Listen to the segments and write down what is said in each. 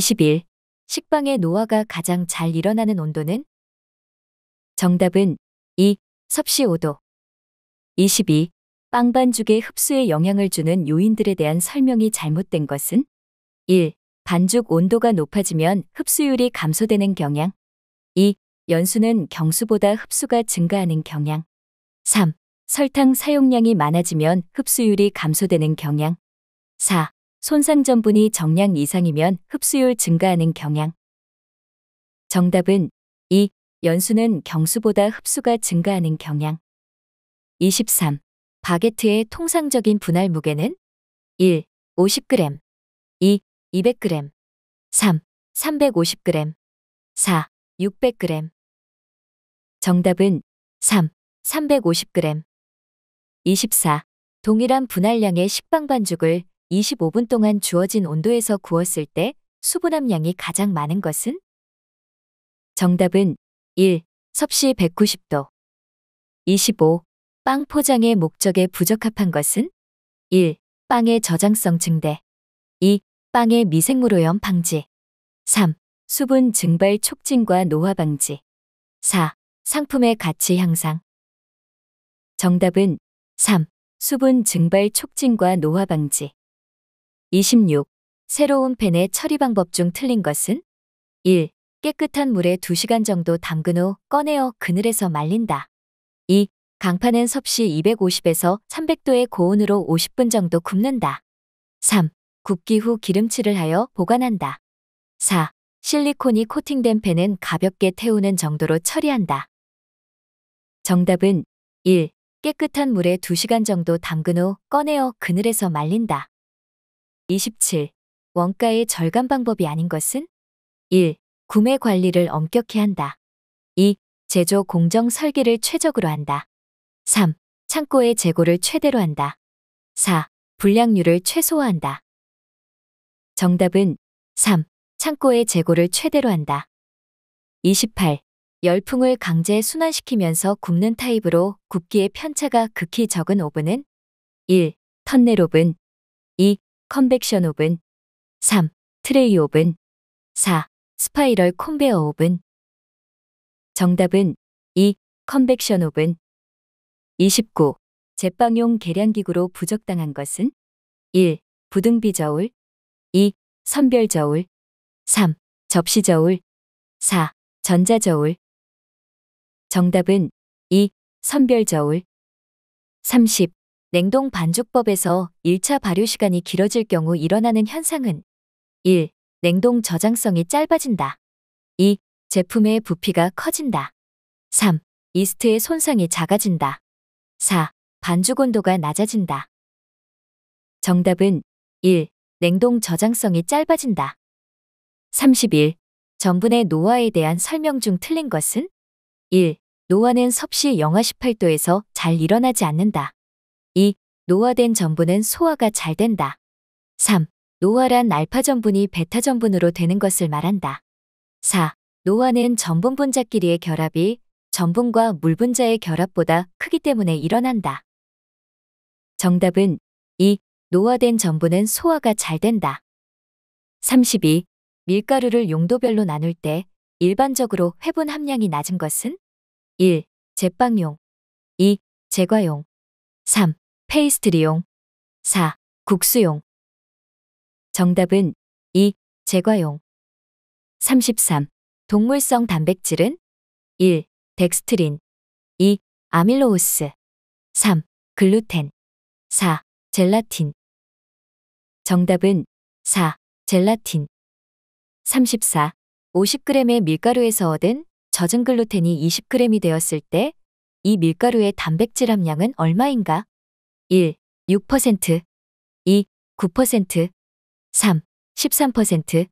21. 식빵의 노화가 가장 잘 일어나는 온도는? 정답은 2. 섭씨 5도. 22. 빵 반죽의 흡수에 영향을 주는 요인들에 대한 설명이 잘못된 것은? 1. 반죽 온도가 높아지면 흡수율이 감소되는 경향. 2. 연수는 경수보다 흡수가 증가하는 경향. 3. 설탕 사용량이 많아지면 흡수율이 감소되는 경향. 4. 손상 전분이 정량 이상이면 흡수율 증가하는 경향. 정답은 2. 연수는 경수보다 흡수가 증가하는 경향. 23. 바게트의 통상적인 분할 무게는 1. 50g 2. 200g 3. 350g 4. 600g 정답은 3. 350g 24. 동일한 분할량의 식빵 반죽을 25분 동안 주어진 온도에서 구웠을 때 수분 함량이 가장 많은 것은? 정답은 1. 섭씨 190도 25. 빵 포장의 목적에 부적합한 것은? 1. 빵의 저장성 증대 2. 빵의 미생물오염 방지 3. 수분 증발 촉진과 노화 방지 4. 상품의 가치 향상 정답은 3. 수분 증발 촉진과 노화 방지 26. 새로운 팬의 처리 방법 중 틀린 것은? 1. 깨끗한 물에 2시간 정도 담근 후 꺼내어 그늘에서 말린다. 2. 강판은 섭씨 250에서 300도의 고온으로 50분 정도 굽는다. 3. 굽기 후 기름칠을 하여 보관한다. 4. 실리콘이 코팅된 팬은 가볍게 태우는 정도로 처리한다. 정답은 1. 깨끗한 물에 2시간 정도 담근 후 꺼내어 그늘에서 말린다. 27. 원가의 절감 방법이 아닌 것은? 1. 구매 관리를 엄격히 한다. 2. 제조 공정 설계를 최적으로 한다. 3. 창고의 재고를 최대로 한다. 4. 불량률을 최소화한다. 정답은 3. 창고의 재고를 최대로 한다. 28. 열풍을 강제 순환시키면서 굽는 타입으로 굽기의 편차가 극히 적은 오븐은 1. 턴넬 오븐 2. 컨벡션 오븐 3. 트레이 오븐 4. 스파이럴 콤베어 오븐 정답은 2. 컨벡션 오븐 29. 제빵용 계량기구로 부적당한 것은 1. 부등비 저울 2. 선별 저울 3. 접시 저울 4. 전자 저울 정답은 2. 선별 저울 30. 냉동 반죽법에서 1차 발효 시간이 길어질 경우 일어나는 현상은 1. 냉동 저장성이 짧아진다. 2. 제품의 부피가 커진다. 3. 이스트의 손상이 작아진다. 4. 반죽 온도가 낮아진다. 정답은 1. 냉동 저장성이 짧아진다. 31. 전분의 노화에 대한 설명 중 틀린 것은? 1. 노화는 섭씨 영하 18도에서 잘 일어나지 않는다. 2. 노화된 전분은 소화가 잘 된다. 3. 노화란 알파 전분이 베타 전분으로 되는 것을 말한다. 4. 노화는 전분 분자끼리의 결합이 전분과 물 분자의 결합보다 크기 때문에 일어난다. 정답은 2. 노화된 전분은 소화가 잘 된다. 32. 밀가루를 용도별로 나눌 때 일반적으로 회분 함량이 낮은 것은? 1. 제빵용 2. 제과용 3. 페이스트리용 4. 국수용 정답은 2. 제과용 33. 동물성 단백질은 1. 덱스트린 2. 아밀로우스 3. 글루텐 4. 젤라틴 정답은 4. 젤라틴 34. 50g의 밀가루에서 얻은 젖은 글루텐이 20g이 되었을 때 이 밀가루의 단백질 함량은 얼마인가? 1. 6%, 2. 9%, 3. 13%,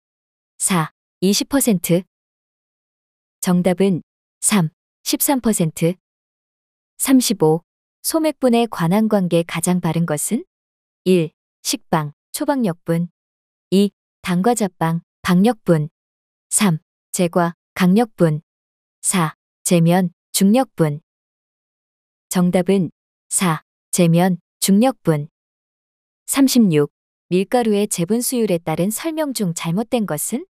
4. 20% 정답은 3. 13% 35. 소맥분의 관한 관계 가장 바른 것은 1. 식빵, 초박력분 2. 당과자빵, 박력분 3. 제과, 강력분 4. 제면, 중력분 정답은 4. 제면, 중력분 36. 밀가루의 재분 수율에 따른 설명 중 잘못된 것은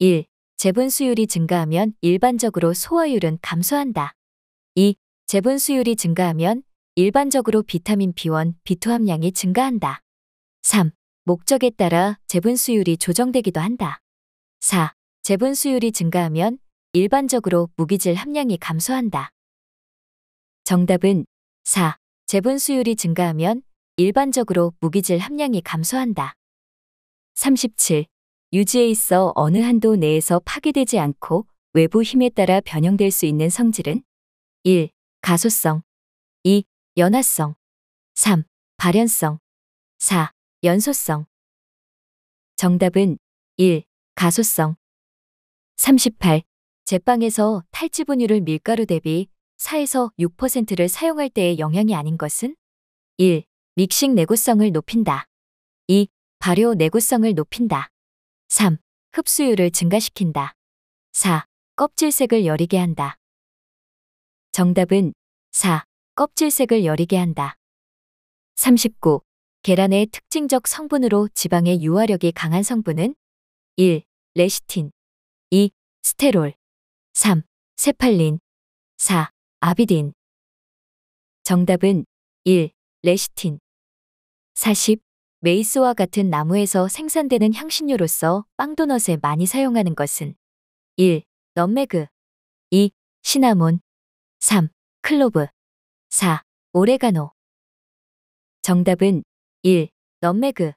1. 재분 수율이 증가하면 일반적으로 소화율은 감소한다. 2. 재분 수율이 증가하면 일반적으로 비타민 B1, B2 함량이 증가한다. 3. 목적에 따라 재분 수율이 조정되기도 한다. 4. 재분 수율이 증가하면 일반적으로 무기질 함량이 감소한다. 정답은 4. 재분 수율이 증가하면 일반적으로 무기질 함량이 감소한다. 37. 유지에 있어 어느 한도 내에서 파괴되지 않고 외부 힘에 따라 변형될 수 있는 성질은 1. 가소성 2. 연화성 3. 발현성 4. 연소성 정답은 1. 가소성 38. 제빵에서 탈지 분유를 밀가루 대비 4에서 6%를 사용할 때의 영향이 아닌 것은 1. 믹싱 내구성을 높인다. 2. 발효 내구성을 높인다. 3. 흡수율을 증가시킨다. 4. 껍질색을 여리게 한다. 정답은 4. 껍질색을 여리게 한다. 39. 계란의 특징적 성분으로 지방의 유화력이 강한 성분은 1. 레시틴 2. 스테롤 3. 세팔린 4. 아비딘. 정답은 1. 레시틴. 40. 메이스와 같은 나무에서 생산되는 향신료로서 빵도넛에 많이 사용하는 것은 1. 넘메그 2. 시나몬 3. 클로브 4. 오레가노 정답은 1. 넘메그